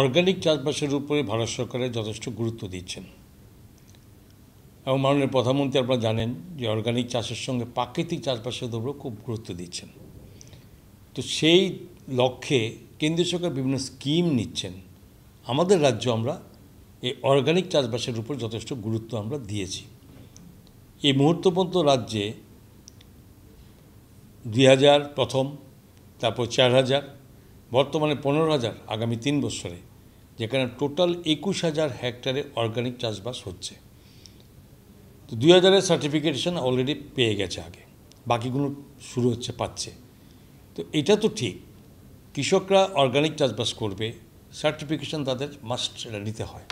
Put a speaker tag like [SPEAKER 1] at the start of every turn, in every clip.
[SPEAKER 1] organic চাষবাসের উপরে ভারত সরকারের যথেষ্ট গুরুত্ব দিচ্ছেন এবং মাননীয় প্রধানমন্ত্রী আপনারা জানেন যে অর্গানিক চাষের সঙ্গে প্রাকৃতিক চাষবাসের উপরেও খুব গুরুত্ব দিচ্ছেন তো সেই লক্ষ্যে কেন্দ্রীয় সরকার বিভিন্ন স্কিম নিচ্ছেন আমাদের রাজ্য আমরা এই অর্গানিক চাষবাসের উপর যথেষ্ট গুরুত্ব আমরা দিয়েছি এই মুহূর্ত পর্যন্ত রাজ্যে দুই হাজার প্রথম তারপর চার হাজার বর্তমানে পনেরো হাজার আগামী তিন বছরে যেখানে টোটাল একুশ হাজার হেক্টরে অর্গানিক চাষবাস হচ্ছে তো দুই হাজারের সার্টিফিকেশন অলরেডি পেয়ে গেছে আগে বাকিগুলো শুরু হচ্ছে পাচ্ছে তো এটা তো ঠিক কৃষকরা অর্গানিক চাষবাস করবে সার্টিফিকেশন তাদের মাস্ট নিতে হয়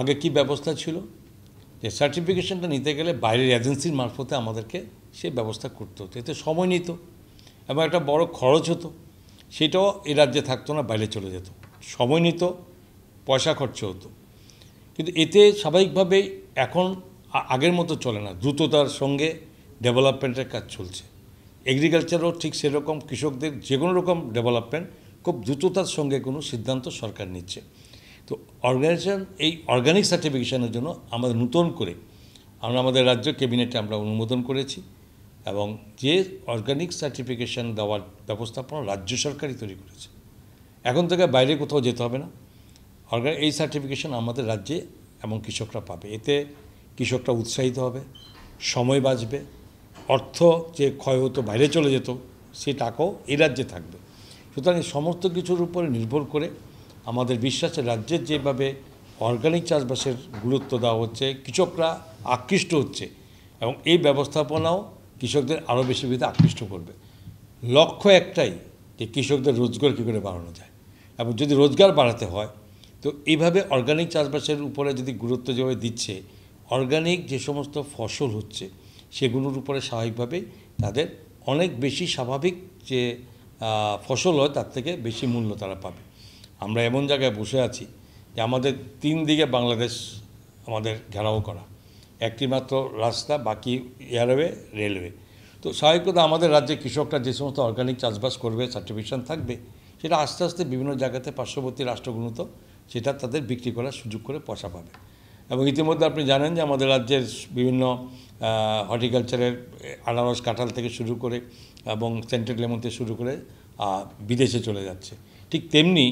[SPEAKER 1] আগে কি ব্যবস্থা ছিল যে সার্টিফিকেশনটা নিতে গেলে বাইরের এজেন্সির মারফতে আমাদেরকে সে ব্যবস্থা করতে হতো এতে সময় নিত এবং একটা বড় খরচ হতো সেটাও এ রাজ্যে থাকতো না বাইরে চলে যেত সময় নিত পয়সা খরচ হতো কিন্তু এতে স্বাভাবিকভাবে এখন আগের মতো চলে না দ্রুততার সঙ্গে ডেভেলপমেন্টের কাজ চলছে এগ্রিকালচারও ঠিক সেরকম কৃষকদের যে কোনো রকম ডেভেলপমেন্ট খুব দ্রুততার সঙ্গে কোনো সিদ্ধান্ত সরকার নিচ্ছে তো অর্গানাইজেশন এই অর্গানিক সার্টিফিকেশনের জন্য আমাদের নূতন করে আমরা আমাদের রাজ্য ক্যাবিনেটে আমরা অনুমোদন করেছি এবং যে অর্গানিক সার্টিফিকেশন দেওয়ার ব্যবস্থাপনা রাজ্য সরকারই তৈরি করেছে এখন থেকে বাইরে কোথাও যেতে হবে না অর্গানিক এই সার্টিফিকেশন আমাদের রাজ্যে এবং কৃষকরা পাবে এতে কৃষকরা উৎসাহিত হবে সময় বাঁচবে অর্থ যে ক্ষয় হতো বাইরে চলে যেত সে টাকাও এই রাজ্যে থাকবে সুতরাং সমস্ত কিছুর উপরে নির্ভর করে আমাদের বিশ্বাসে রাজ্যের যেভাবে অর্গানিক চাষবাসের গুরুত্ব দেওয়া হচ্ছে কৃষকরা আকৃষ্ট হচ্ছে এবং এই ব্যবস্থাপনাও কৃষকদের আরও বেশি বেশি আকৃষ্ট করবে লক্ষ্য একটাই যে কৃষকদের রোজগার কী করে বাড়ানো যায় এবং যদি রোজগার বাড়াতে হয় তো এইভাবে অর্গানিক চাষবাসের উপরে যদি গুরুত্ব যেভাবে দিচ্ছে অর্গানিক যে সমস্ত ফসল হচ্ছে সেগুলোর উপরে স্বাভাবিকভাবেই তাদের অনেক বেশি স্বাভাবিক যে ফসল হয় তার থেকে বেশি মূল্য তারা পাবে আমরা এমন জায়গায় বসে আছি যে আমাদের তিন দিকে বাংলাদেশ আমাদের ঘেরাও করা একটি মাত্র রাস্তা বাকি এয়ারওয়ে রেলওয়ে তো স্বাভাবিকতা আমাদের রাজ্যে কৃষকরা যে সমস্ত অর্গানিক চাষবাস করবে সার্টিফিকেশান থাকবে সেটা আস্তে আস্তে বিভিন্ন জায়গাতে পার্শ্ববর্তী রাষ্ট্রগুলোতে সেটা তাদের বিক্রি করার সুযোগ করে পয়সা পাবে এবং ইতিমধ্যে আপনি জানেন যে আমাদের রাজ্যের বিভিন্ন হর্টিকালচারের আনারস কাঁঠাল থেকে শুরু করে এবং সেন্টেড লেমন থেকে শুরু করে বিদেশে চলে যাচ্ছে ঠিক তেমনি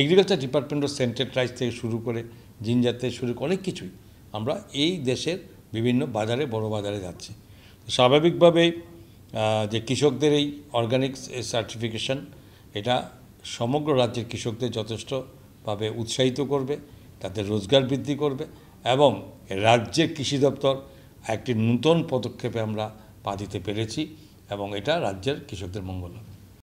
[SPEAKER 1] এগ্রিকালচার ডিপার্টমেন্টও সেন্টেড রাইস থেকে শুরু করে জিঞ্জার থেকে শুরু করে অনেক কিছুই আমরা এই দেশের বিভিন্ন বাজারে বড় বাজারে যাচ্ছি স্বাভাবিকভাবেই যে কৃষকদের এই অর্গানিক সার্টিফিকেশন এটা সমগ্র রাজ্যের কৃষকদের যথেষ্টভাবে উৎসাহিত করবে তাদের রোজগার বৃদ্ধি করবে এবং রাজ্যের কৃষি দপ্তর একটি নূতন পদক্ষেপে আমরা পা দিতে পেরেছি এবং এটা রাজ্যের কৃষকদের মঙ্গল হবে